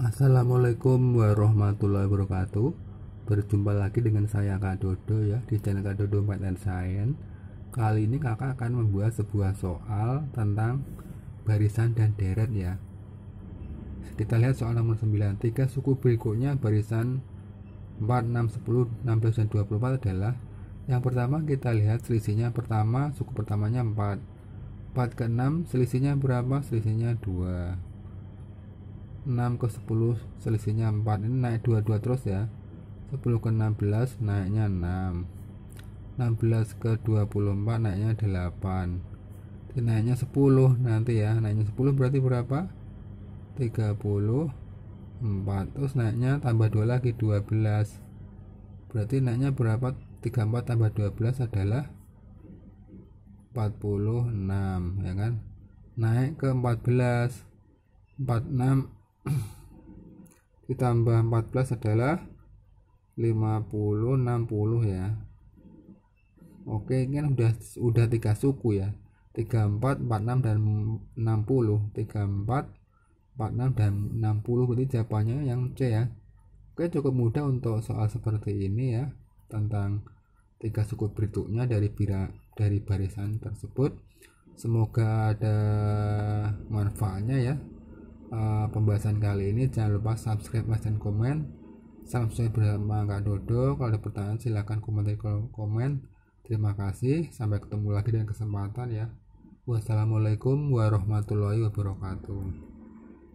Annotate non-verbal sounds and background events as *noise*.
Assalamualaikum warahmatullahi wabarakatuh Berjumpa lagi dengan saya Kak Dodo ya Di channel Kak Dodo Math and Science Kali ini kakak akan membuat sebuah soal tentang barisan dan deret ya Kita lihat soal nomor 9 Tiga suku berikutnya barisan 4, 6, 10, 16, dan 24 adalah Yang pertama kita lihat selisihnya pertama Suku pertamanya 4 4 ke 6 selisihnya berapa? Selisihnya 2 6 ke 10 selisihnya 4 ini naik 22 terus ya 10 ke 16 naiknya 6 16 ke 24 naiknya 8 Jadi naiknya 10 nanti ya naiknya 10 berarti berapa 30 4 terus naiknya tambah 2 lagi 12 berarti naiknya berapa 34 tambah 12 adalah 46 ya kan naik ke 14 46 *clears throat* ditambah 14 adalah 50 60 ya oke ini kan udah udah tiga suku ya 34 46 dan 60 34 46 dan 60 berarti jawabannya yang C ya oke cukup mudah untuk soal seperti ini ya tentang tiga suku berikutnya dari bira, dari barisan tersebut semoga ada manfaatnya ya uh, pembahasan kali ini jangan lupa subscribe like dan komen subscribe bersama Kak Dodo kalau ada pertanyaan silahkan komentar di kolom komen terima kasih sampai ketemu lagi dengan kesempatan ya wassalamualaikum warahmatullahi wabarakatuh